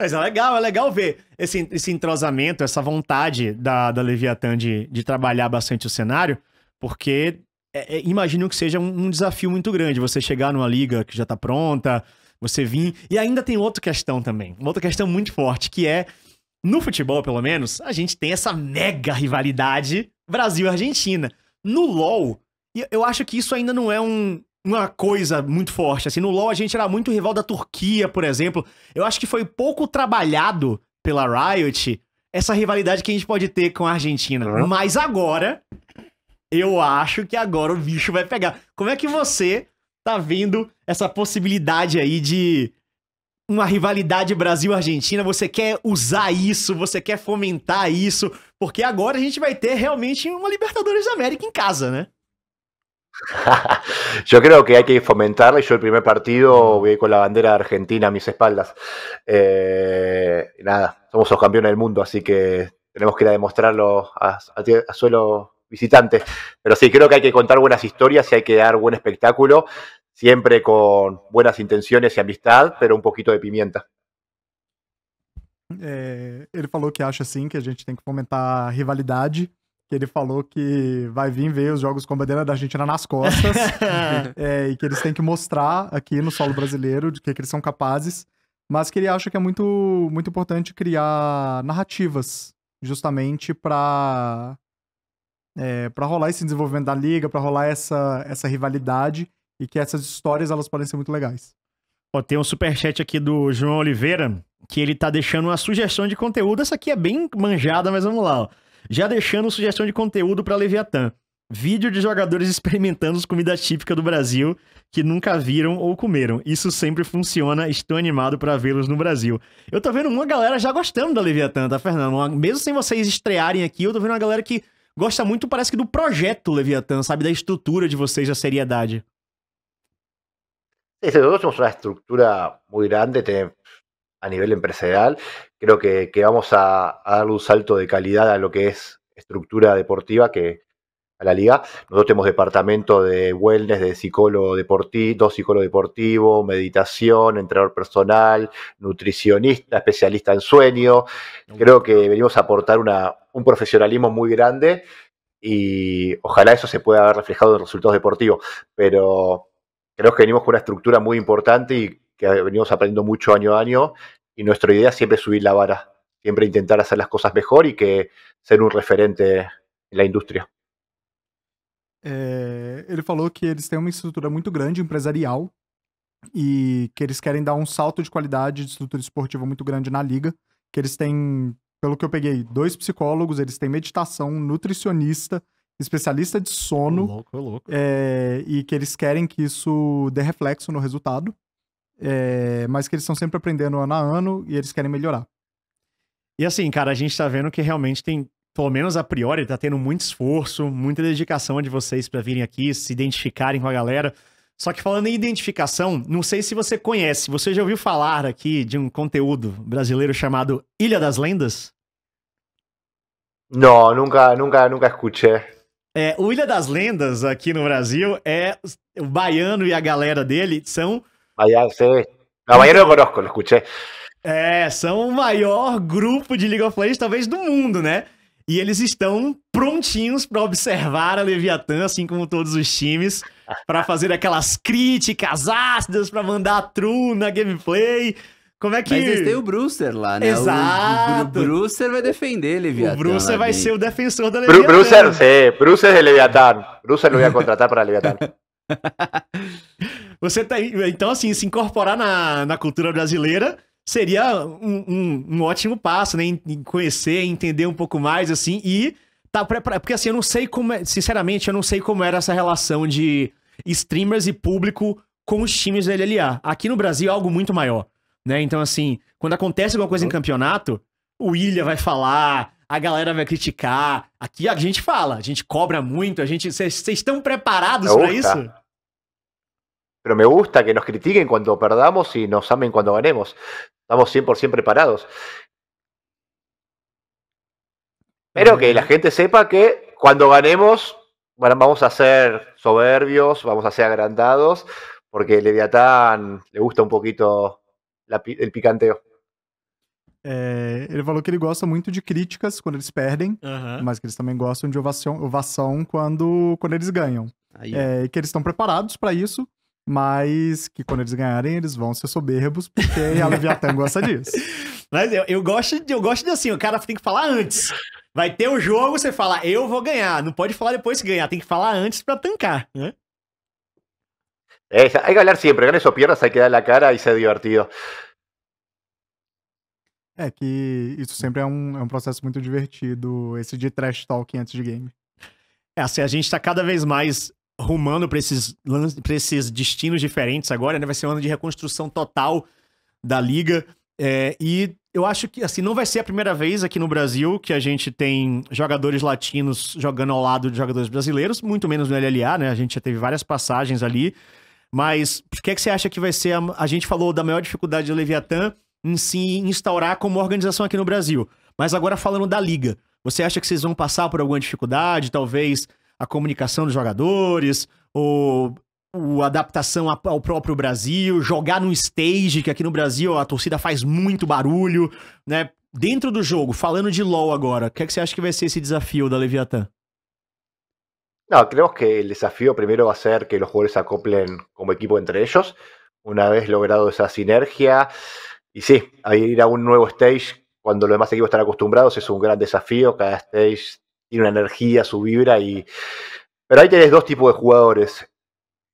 Mas é legal, é legal ver esse, esse entrosamento, essa vontade da, da Leviatã de, de trabalhar bastante o cenário, porque é, é, imagino que seja um, um, desafio muito grande você chegar numa liga que já tá pronta, você vir. E ainda tem outra questão também, uma outra questão muito forte, que é. No futebol, pelo menos, a gente tem essa mega rivalidade Brasil-Argentina. No LoL, eu acho que isso ainda não é um, uma coisa muito forte. Assim, no LoL a gente era muito rival da Turquia, por exemplo. Eu acho que foi pouco trabalhado pela Riot essa rivalidade que a gente pode ter com a Argentina. Uhum. Mas agora, eu acho que agora o bicho vai pegar. Como é que você tá vendo essa possibilidade aí de uma rivalidade Brasil-Argentina? Você quer usar isso? Você quer fomentar isso? Porque agora a gente vai ter realmente uma Libertadores da América em casa, né? yo creo que hay que fomentarla y yo el primer partido voy con la bandera argentina a mis espaldas. Eh, nada, somos los campeones del mundo, así que tenemos que ir demostrarlo a, suelo visitante. Pero sí, creo que hay que contar buenas historias y hay que dar buen espectáculo, siempre con buenas intenciones y amistad, pero un poquito de pimienta. Él eh, ele falou que acha assim que a gente tiene que fomentar rivalidad que ele falou que vai vir ver os jogos com a bandeira da Argentina nas costas é, e que eles têm que mostrar aqui no solo brasileiro de que, que, eles são capazes, mas que ele acha que é muito, muito importante criar narrativas justamente para é, para rolar esse desenvolvimento da liga, para rolar essa, essa rivalidade e que essas histórias elas podem ser muito legais. Ó, tem um superchat aqui do João Oliveira, que ele tá deixando uma sugestão de conteúdo. Essa aqui é bem manjada, mas vamos lá. Ó já deixando sugestão de conteúdo para Leviatã. Vídeo de jogadores experimentando as comidas típicas do Brasil que nunca viram ou comeram. Isso sempre funciona, estou animado para vê-los no Brasil. Eu tô vendo uma galera já gostando da Leviatã, tá, Fernando? Mesmo sem vocês estrearem aqui, eu tô vendo uma galera que gosta muito, parece que do projeto Leviatã, sabe? Da estrutura de vocês, da seriedade. Esses dois somos uma estrutura muito grande, tem. a nivel empresarial. Creo que, vamos a, dar un salto de calidad a lo que es estructura deportiva que a la liga. Nosotros tenemos departamento de wellness, de psicólogo deportivo, psicólogo deportivo, meditación, entrenador personal, nutricionista, especialista en sueño. Creo que venimos a aportar un profesionalismo muy grande y ojalá eso se pueda haber reflejado en los resultados deportivos. Pero creo que venimos con una estructura muy importante y que venimos aprendiendo mucho año a año y nuestra idea siempre es subir la vara, siempre intentar hacer las cosas mejor y que ser um referente en la indústria. Eh, ele falou que eles têm uma estrutura muito grande empresarial e que eles querem dar um salto de qualidade de estrutura esportiva muito grande na liga, que eles têm, pelo que eu peguei, dois psicólogos, eles têm meditação, nutricionista, especialista de sono, louco, é louco. Eh, e que eles querem que isso dê reflexo no resultado é, mas que eles estão sempre aprendendo ano a ano e eles querem melhorar. E assim, cara, a gente tá vendo que realmente tem, pelo menos a priori, tá tendo muito esforço, muita dedicação de vocês para virem aqui, se identificarem com a galera. Só que falando em identificação, não sei se você conhece, você já ouviu falar aqui de um conteúdo brasileiro chamado Ilha das Lendas? Não, nunca, nunca, nunca escutei. É. é, o Ilha das Lendas aqui no Brasil é o baiano e a galera dele são Miami, sí. No, Miami lo conozco, lo escuché. É, são o maior grupo de League of Legends, talvez, do mundo, né? E eles estão prontinhos para observar a Leviatã, assim como todos os times, para fazer aquelas críticas ácidas, para mandar true na gameplay. Como é que. Mas eles o Brewster lá, né? Exato. O, o, Brewster vai defender Leviatã. O Brewster vai ser o defensor da Leviathan. Brewster, sim. Brewster é Leviatã. Brewster não ia contratar para Leviatã. Você tá, então, assim, se incorporar na, na cultura brasileira seria um, um, um ótimo passo, né? Em conhecer, entender um pouco mais, assim, e tá preparado. Porque, assim, eu não sei como. É, sinceramente, eu não sei como era essa relação de streamers e público com os times da LLA. Aqui no Brasil é algo muito maior, né? Então, assim, quando acontece alguma coisa em campeonato, o William vai falar, a galera vai criticar. Aqui a gente fala, a gente cobra muito, a gente. Vocês estão preparados para isso? pero me gusta que nos critiquen cuando perdamos y nos amen cuando ganemos. Estamos 100% preparados. Pero que la gente sepa que cuando ganemos, vamos a ser soberbios, vamos a ser agrandados, porque Leviatán le gusta un poquito el picanteo. Él eh, ele falou que ele gosta muito de críticas quando eles perdem, mas que eles também gostam de ovação, ovação quando, quando eles ganham. E que eles estão preparados para isso, mas que quando eles ganharem, eles vão ser soberbos, porque a Leviathan gosta disso. Mas eu, eu, gosto, eu gosto de assim, o cara tem que falar antes. Vai ter um jogo, você fala, eu vou ganhar. Não pode falar depois que ganhar, tem que falar antes para tancar, né? É, hay que hablar siempre, ganes o aí que dar la cara e ser divertido. É que isso sempre é um, é um processo muito divertido, esse de trash talk antes de game. É, assim, a gente tá cada vez mais rumando para esses, esses destinos diferentes agora, né? Vai ser um ano de reconstrução total da liga. É, e eu acho que, assim, não vai ser a primeira vez aqui no Brasil que a gente tem jogadores latinos jogando ao lado de jogadores brasileiros, muito menos no LLA, né? A gente já teve várias passagens ali. Mas o que, é que você acha que vai ser? A, a gente falou da maior dificuldade do Leviatã em se instaurar como organização aqui no Brasil. Mas agora falando da liga, você acha que vocês vão passar por alguma dificuldade? Talvez a comunicação dos jogadores, o, a adaptação ao próprio Brasil, jogar num stage, que aqui no Brasil a torcida faz muito barulho, né? Dentro do jogo, falando de LoL agora, o que, é que você acha que vai ser esse desafio da Leviatã? Não, ah, creo que el desafío primero va a ser que los jugadores se acoplen como equipo entre ellos. Una vez logrado esa sinergia, y sí, ir a un nuevo stage cuando los demás equipos están acostumbrados es un gran desafío. Cada stage tiene una energía, su vibra y... Pero ahí tenés dos tipos de jugadores.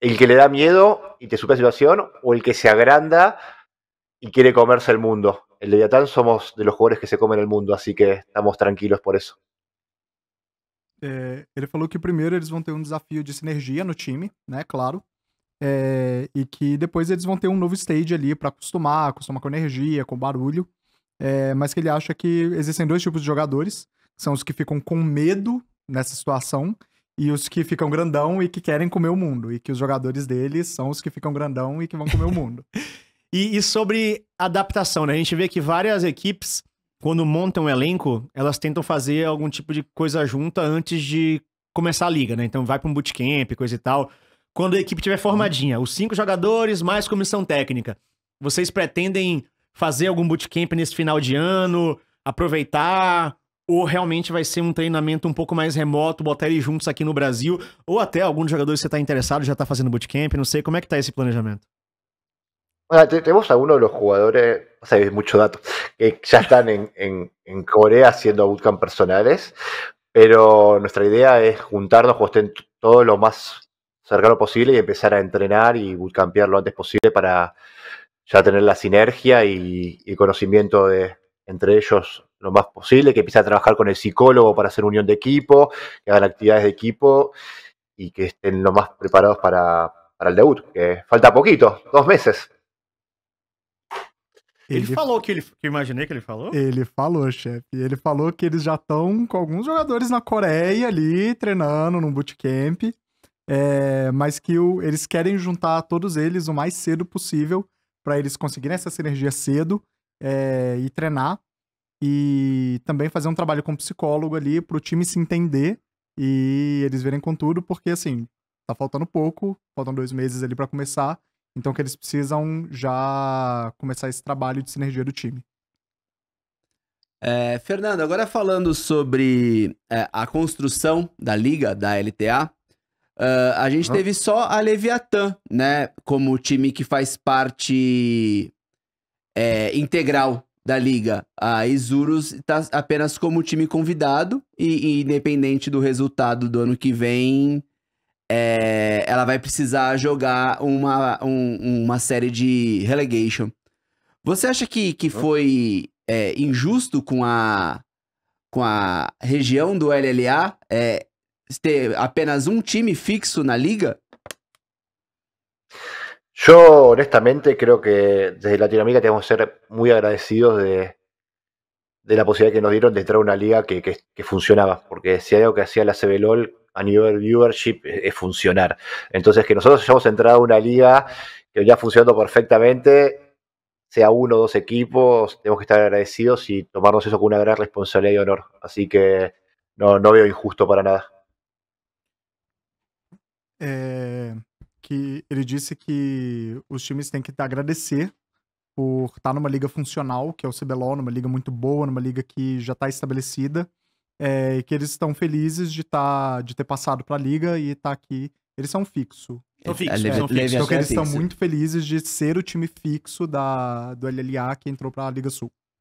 El que le da miedo y te supera la situación, o el que se agranda y quiere comerse el mundo. El Leviatán somos de los jugadores que se comen el mundo, así que estamos tranquilos por eso. Él ele falou que primeiro eles vão ter um desafio de sinergia no time, né? Claro. y e que depois eles vão ter um novo stage ali para acostumar, acostumar com energia, com barulho. mas que ele acha que existem dois tipos de jogadores. são os que ficam com medo nessa situação e os que ficam grandão e que querem comer o mundo. E que os jogadores deles são os que ficam grandão e que vão comer o mundo. e, e, sobre adaptação, né? A gente vê que várias equipes, quando montam um elenco, elas tentam fazer algum tipo de coisa junta antes de começar a liga, né? Então vai para um bootcamp, coisa e tal. Quando a equipe tiver formadinha, os cinco jogadores mais comissão técnica, vocês pretendem fazer algum bootcamp nesse final de ano? Aproveitar? ¿O realmente a ser un um entrenamiento un um poco más remoto, botar eles juntos aquí en Brasil, ¿O até algún jugadores que você está interessado ya está fazendo bootcamp, não sei, como é que está ese planejamento? Ah, tenemos algunos de los jugadores, o muchos datos, mucho dato, que ya están en, Corea haciendo bootcamp personales, pero nuestra idea es juntarnos, que estén todo lo más cercano posible y empezar a entrenar y bootcampear lo antes posible para ya tener la sinergia y, y conocimiento de, entre ellos lo más posible, que empiece a trabajar con el psicólogo para hacer unión de equipo, que hagan actividades de equipo y que estén lo más preparados para, para el debut, que falta poquito, dos meses. Ele, ele, falou o que, ele, que eu imaginei que ele falou? Ele falou, chefe. Ele falou que eles já estão com alguns jogadores na Coreia ali, treinando num bootcamp, é, mas que o, eles querem juntar todos eles o mais cedo possível para eles conseguirem essa sinergia cedo é, e treinar e também fazer um trabalho com psicólogo ali para o time se entender e eles verem com tudo, porque assim, tá faltando pouco, faltam dois meses ali para começar, então que eles precisam já começar esse trabalho de sinergia do time. É, Fernando, agora falando sobre é, a construção da liga, da LTA, uh, é, a gente uhum. teve só a Leviatã, né, como time que faz parte é, integral da liga. A Isurus está apenas como time convidado e, e, independente do resultado do ano que vem, é, ela vai precisar jogar uma, um, uma série de relegation. Você acha que, que foi é, injusto com a, com a região do LLA é, ter apenas um time fixo na liga? Yo honestamente creo que desde Latinoamérica tenemos que ser muy agradecidos de, la posibilidad que nos dieron de entrar a una liga que, funcionaba, porque si hay algo que hacía la CBLOL a nivel viewership e, es, funcionar. Entonces que nosotros hayamos entrado a una liga que ya funcionando perfectamente, sea uno o dos equipos, tenemos que estar agradecidos y tomarnos eso con una gran responsabilidad y honor. Así que no, no veo injusto para nada. Eh, que ele disse que os times têm que agradecer por estar tá numa liga funcional, que é o CBLOL, numa liga muito boa, numa liga que já está estabelecida, é, e que eles estão felizes de, tá, de ter passado para a liga e estar tá aqui. Eles são fixo. São é, fixos, é, são Então que eles estão muito felizes de ser o time fixo da, do LLA que entrou para a Liga Sul.